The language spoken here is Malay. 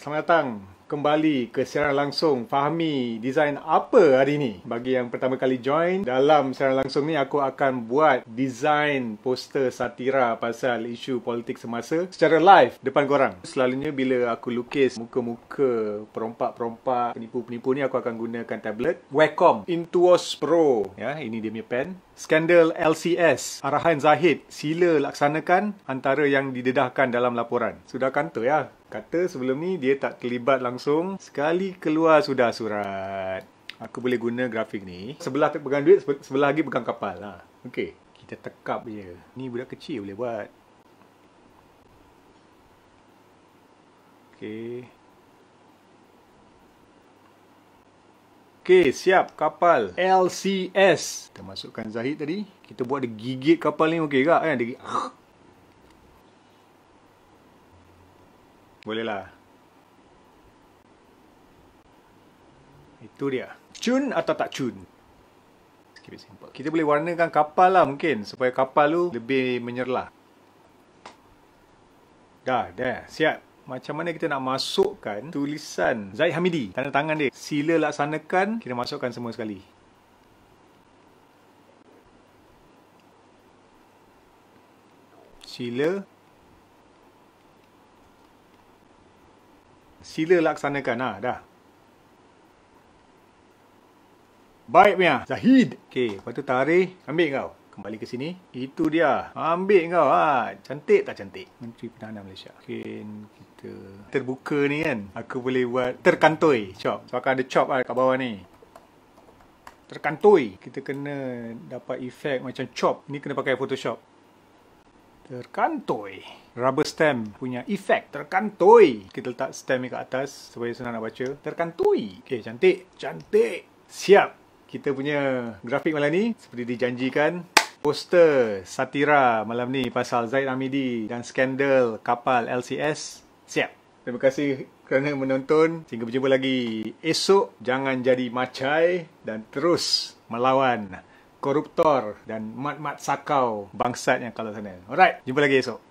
Selamat datang kembali ke siaran langsung Fahmi Design apa hari ini Bagi yang pertama kali join dalam siaran langsung ni aku akan buat design poster satira pasal isu politik semasa secara live depan korang. Selalunya bila aku lukis muka-muka perompak-perompak penipu-penipu ni aku akan gunakan tablet Wacom Intuos Pro ya ini dia punya pen skandal LCS arahan Zahid sila laksanakan antara yang didedahkan dalam laporan. Sudah kanto ya. Kata sebelum ni dia tak terlibat langsung. Sekali keluar sudah surat. Aku boleh guna grafik ni. Sebelah pegang duit, sebelah lagi pegang kapal. Ha. Okey. Kita tekap je. Ni budak kecil boleh buat. Okey. Okey, siap kapal LCS. Kita masukkan Zahid tadi. Kita buat dia gigit kapal ni okey ke? Kan dia Boleh lah. Itu dia. Cun atau tak cun? Sikit simple. Kita boleh warnakan kapal lah mungkin supaya kapal tu lebih menyerlah. Dah, dah. Siap macam mana kita nak masukkan tulisan Zaid Hamidi tanda tangan dia sila laksanakan kita masukkan semua sekali sila sila laksanakan ha, dah baik punya Zahid Okay, lepas tu tarikh ambil kau kembali ke sini. Itu dia. Ambil kau. Ha. Cantik tak cantik? Menteri Pertahanan Malaysia. Mungkin kita terbuka ni kan. Aku boleh buat terkantoi. Chop. So akan ada chop lah kat bawah ni. Terkantoi. Kita kena dapat efek macam chop. Ni kena pakai Photoshop. Terkantoi. Rubber stamp punya efek. Terkantoi. Kita letak stamp ni kat atas supaya senang nak baca. Terkantoi. Okay, cantik. Cantik. Siap. Kita punya grafik malam ni seperti dijanjikan poster satira malam ni pasal Zaid Amidi dan skandal kapal LCS siap. Terima kasih kerana menonton. Sehingga berjumpa lagi esok. Jangan jadi macai dan terus melawan koruptor dan mat-mat sakau bangsat yang kalau sana. Alright, jumpa lagi esok.